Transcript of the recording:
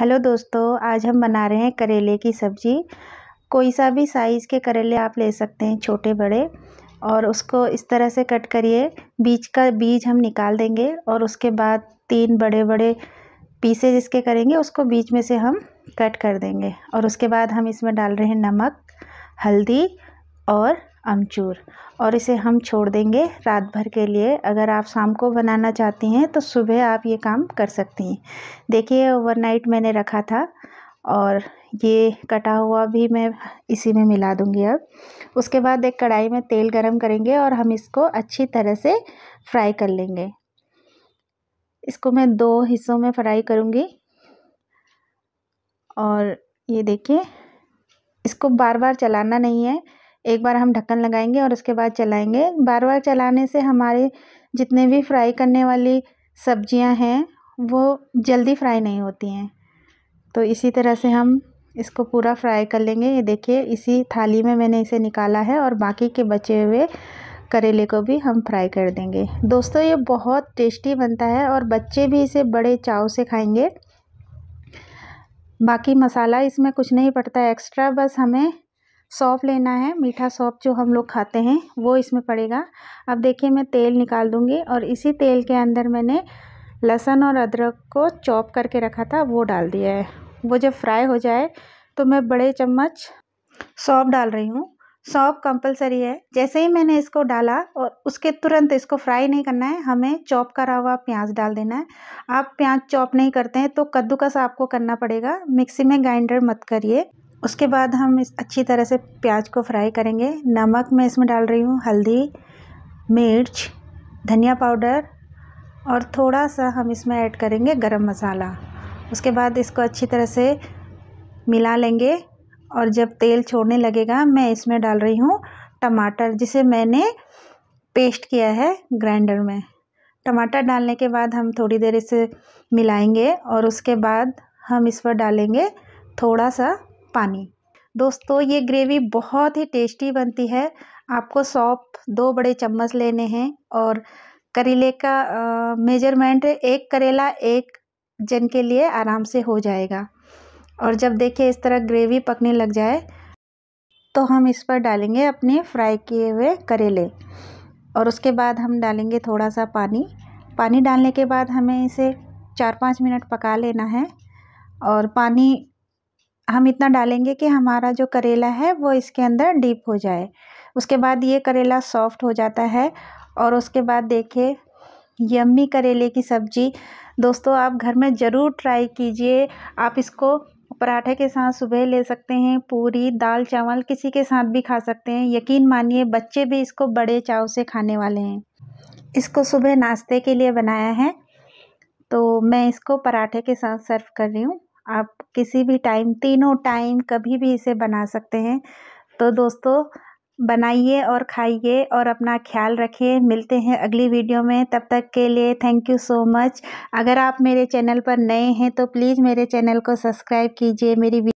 hello दोस्तों आज हम बना रहे हैं करेले की सब्ज़ी कोई सा भी साइज़ के करेले आप ले सकते हैं छोटे बड़े और उसको इस तरह से कट करिए बीज का बीज हम निकाल देंगे और उसके बाद तीन बड़े बड़े पीसे जिसके करेंगे उसको बीच में से हम कट कर देंगे और उसके बाद हम इसमें डाल रहे हैं नमक हल्दी और अमचूर और इसे हम छोड़ देंगे रात भर के लिए अगर आप शाम को बनाना चाहती हैं तो सुबह आप ये काम कर सकती हैं देखिए ओवरनाइट मैंने रखा था और ये कटा हुआ भी मैं इसी में मिला दूंगी अब उसके बाद एक कढ़ाई में तेल गरम करेंगे और हम इसको अच्छी तरह से फ्राई कर लेंगे इसको मैं दो हिस्सों में फ्राई करूँगी और ये देखिए इसको बार बार चलाना नहीं है एक बार हम ढक्कन लगाएंगे और उसके बाद चलाएंगे बार बार चलाने से हमारे जितने भी फ्राई करने वाली सब्जियां हैं वो जल्दी फ्राई नहीं होती हैं तो इसी तरह से हम इसको पूरा फ्राई कर लेंगे ये देखिए इसी थाली में मैंने इसे निकाला है और बाकी के बचे हुए करेले को भी हम फ्राई कर देंगे दोस्तों ये बहुत टेस्टी बनता है और बच्चे भी इसे बड़े चाव से खाएंगे बाकी मसाला इसमें कुछ नहीं पड़ता एक्स्ट्रा बस हमें सौंफ लेना है मीठा सौंफ जो हम लोग खाते हैं वो इसमें पड़ेगा अब देखिए मैं तेल निकाल दूँगी और इसी तेल के अंदर मैंने लहसुन और अदरक को चॉप करके रखा था वो डाल दिया है वो जब फ्राई हो जाए तो मैं बड़े चम्मच सौंफ डाल रही हूँ सौंफ कंपलसरी है जैसे ही मैंने इसको डाला और उसके तुरंत इसको फ्राई नहीं करना है हमें चॉप करा हुआ प्याज डाल देना है आप प्याज चॉप नहीं करते हैं तो कद्दूकस आपको करना पड़ेगा मिक्सी में ग्राइंडर मत करिए उसके बाद हम इस अच्छी तरह से प्याज को फ्राई करेंगे नमक मैं इसमें डाल रही हूँ हल्दी मिर्च धनिया पाउडर और थोड़ा सा हम इसमें ऐड करेंगे गरम मसाला उसके बाद इसको अच्छी तरह से मिला लेंगे और जब तेल छोड़ने लगेगा मैं इसमें डाल रही हूँ टमाटर जिसे मैंने पेस्ट किया है ग्राइंडर में टमाटर डालने के बाद हम थोड़ी देर इसे मिलाएंगे और उसके बाद हम इस पर डालेंगे थोड़ा सा पानी दोस्तों ये ग्रेवी बहुत ही टेस्टी बनती है आपको सौंप दो बड़े चम्मच लेने हैं और करेले का मेजरमेंट एक करेला एक जन के लिए आराम से हो जाएगा और जब देखिए इस तरह ग्रेवी पकने लग जाए तो हम इस पर डालेंगे अपने फ्राई किए हुए करेले और उसके बाद हम डालेंगे थोड़ा सा पानी पानी डालने के बाद हमें इसे चार पाँच मिनट पका लेना है और पानी हम इतना डालेंगे कि हमारा जो करेला है वो इसके अंदर डीप हो जाए उसके बाद ये करेला सॉफ्ट हो जाता है और उसके बाद देखिए यम्मी करेले की सब्ज़ी दोस्तों आप घर में ज़रूर ट्राई कीजिए आप इसको पराठे के साथ सुबह ले सकते हैं पूरी दाल चावल किसी के साथ भी खा सकते हैं यकीन मानिए बच्चे भी इसको बड़े चाव से खाने वाले हैं इसको सुबह नाश्ते के लिए बनाया है तो मैं इसको पराठे के साथ सर्व कर रही हूँ आप किसी भी टाइम तीनों टाइम कभी भी इसे बना सकते हैं तो दोस्तों बनाइए और खाइए और अपना ख्याल रखिए मिलते हैं अगली वीडियो में तब तक के लिए थैंक यू सो मच अगर आप मेरे चैनल पर नए हैं तो प्लीज़ मेरे चैनल को सब्सक्राइब कीजिए मेरी